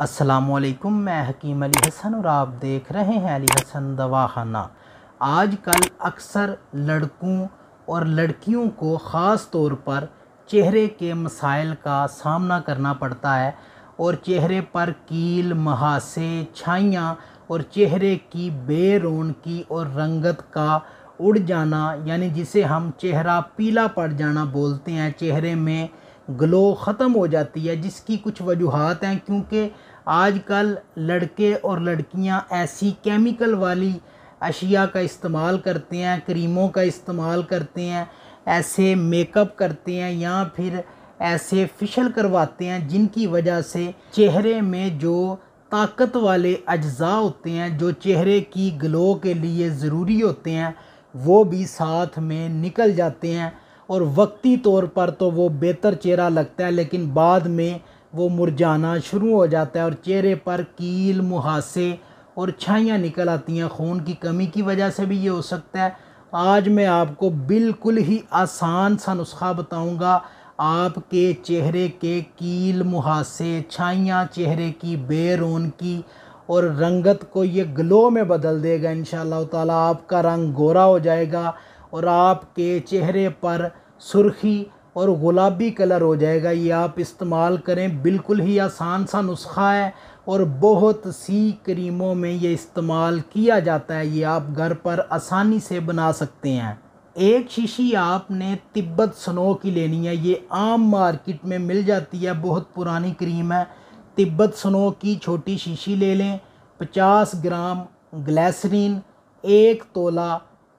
वालेकुम मैं हकीम अली हसन और आप देख रहे हैं अली हसन दवाखाना आजकल अक्सर लड़कों और लड़कियों को ख़ास तौर पर चेहरे के मसाइल का सामना करना पड़ता है और चेहरे पर कील महासे छाइयाँ और चेहरे की बेरोन की और रंगत का उड़ जाना यानी जिसे हम चेहरा पीला पड़ जाना बोलते हैं चेहरे में ग्लो ख़त्म हो जाती है जिसकी कुछ वजूहत हैं क्योंकि आजकल लड़के और लड़कियां ऐसी केमिकल वाली अशिया का इस्तेमाल करते हैं क्रीमों का इस्तेमाल करते हैं ऐसे मेकअप करते हैं या फिर ऐसे फिशल करवाते हैं जिनकी वजह से चेहरे में जो ताकत वाले अज्जा होते हैं जो चेहरे की ग्लो के लिए ज़रूरी होते हैं वो भी साथ में निकल जाते हैं और वक्ती तौर पर तो वो बेहतर चेहरा लगता है लेकिन बाद में वो मुरझाना शुरू हो जाता है और चेहरे पर कील मुहासे और छाइयाँ निकल आती हैं खून की कमी की वजह से भी ये हो सकता है आज मैं आपको बिल्कुल ही आसान सा नुस्खा बताऊंगा आपके चेहरे के कील मुहासे छाइयाँ चेहरे की बेरोन की और रंगत को ये ग्लो में बदल देगा इन ताला आपका रंग गोरा हो जाएगा और आपके चेहरे पर सुर्खी और गुलाबी कलर हो जाएगा ये आप इस्तेमाल करें बिल्कुल ही आसान सा नुस्खा है और बहुत सी क्रीमों में ये इस्तेमाल किया जाता है ये आप घर पर आसानी से बना सकते हैं एक शीशी आपने तिब्बत स्नो की लेनी है ये आम मार्केट में मिल जाती है बहुत पुरानी क्रीम है तिब्बत स्नो की छोटी शीशी ले लें पचास ग्राम ग्लैसरीन एक तोला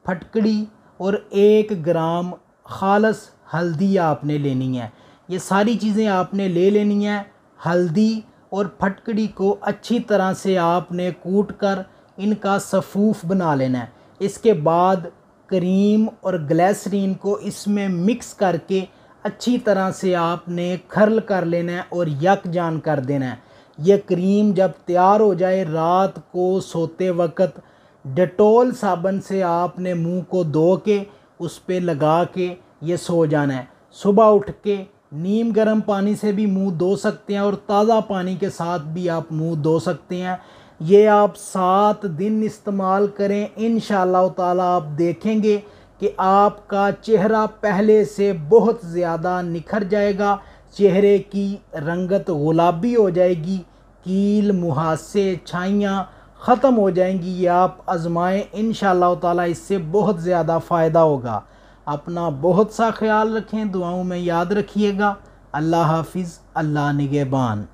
फटकड़ी और एक ग्राम खालस हल्दी आपने लेनी है ये सारी चीज़ें आपने ले लेनी है हल्दी और फटकड़ी को अच्छी तरह से आपने कूट कर इनका सफ़ूफ बना लेना है इसके बाद क्रीम और ग्लैसरीन को इसमें मिक्स करके अच्छी तरह से आपने खरल कर लेना है और यक जान कर देना है यह क्रीम जब तैयार हो जाए रात को सोते वक्त डेटोल साबन से आपने मुंह को धो के उस पर लगा के ये सो जाना है सुबह उठ के नीम गर्म पानी से भी मुंह धो सकते हैं और ताज़ा पानी के साथ भी आप मुंह धो सकते हैं ये आप सात दिन इस्तेमाल करें इन ताला आप देखेंगे कि आपका चेहरा पहले से बहुत ज़्यादा निखर जाएगा चेहरे की रंगत गुलाबी हो जाएगी कील मुहासे छाइयाँ ख़त्म हो जाएंगी ये आप आज़माएँ इन ताला इससे बहुत ज़्यादा फ़ायदा होगा अपना बहुत सा ख्याल रखें दुआओं में याद रखिएगा अल्लाह हाफिज़ अल्लाह निगेबान